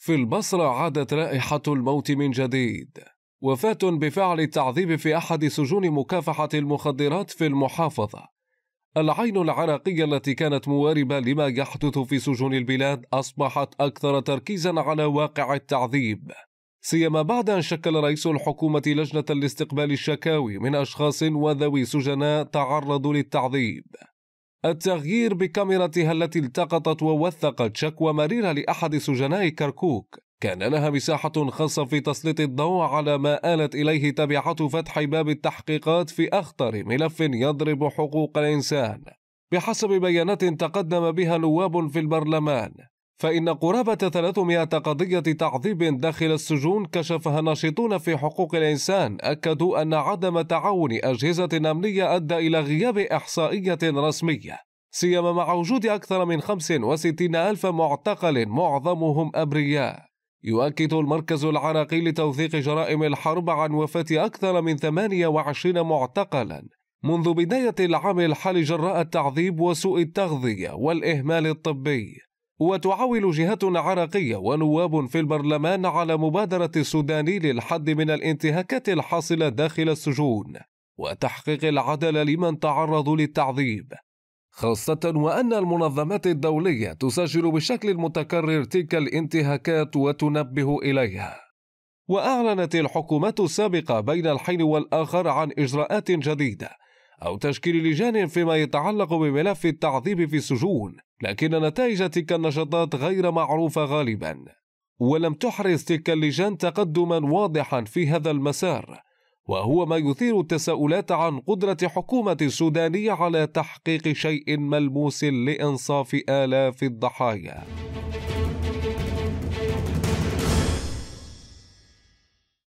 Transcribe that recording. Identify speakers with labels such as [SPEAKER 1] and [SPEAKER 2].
[SPEAKER 1] في البصرة عادت رائحة الموت من جديد وفاة بفعل التعذيب في أحد سجون مكافحة المخدرات في المحافظة العين العراقية التي كانت مواربة لما يحدث في سجون البلاد أصبحت أكثر تركيزا على واقع التعذيب سيما بعد أن شكل رئيس الحكومة لجنة لاستقبال الشكاوي من أشخاص وذوي سجناء تعرضوا للتعذيب التغيير بكاميرتها التي التقطت ووثقت شكوى مريرة لأحد سجناء كركوك كان لها مساحة خاصة في تسليط الضوء على ما آلت إليه تبعة فتح باب التحقيقات في أخطر ملف يضرب حقوق الإنسان بحسب بيانات تقدم بها نواب في البرلمان فإن قرابة 300 قضية تعذيب داخل السجون كشفها ناشطون في حقوق الإنسان أكدوا أن عدم تعاون أجهزة أمنية أدى إلى غياب إحصائية رسمية سيما مع وجود أكثر من 65 ألف معتقل معظمهم أبرياء يؤكد المركز العراقي لتوثيق جرائم الحرب عن وفاة أكثر من 28 معتقلا منذ بداية العام الحالي جراء التعذيب وسوء التغذية والإهمال الطبي وتعول جهات عراقية ونواب في البرلمان على مبادرة السودان للحد من الانتهاكات الحاصلة داخل السجون وتحقيق العدل لمن تعرضوا للتعذيب خاصة وأن المنظمات الدولية تسجل بشكل متكرر تلك الانتهاكات وتنبه إليها. وأعلنت الحكومات السابقة بين الحين والآخر عن إجراءات جديدة أو تشكيل لجان فيما يتعلق بملف التعذيب في السجون لكن نتائج تلك النشاطات غير معروفة غالبا ولم تحرز تلك اللجان تقدما واضحا في هذا المسار وهو ما يثير التساؤلات عن قدرة حكومة السودانية على تحقيق شيء ملموس لإنصاف آلاف الضحايا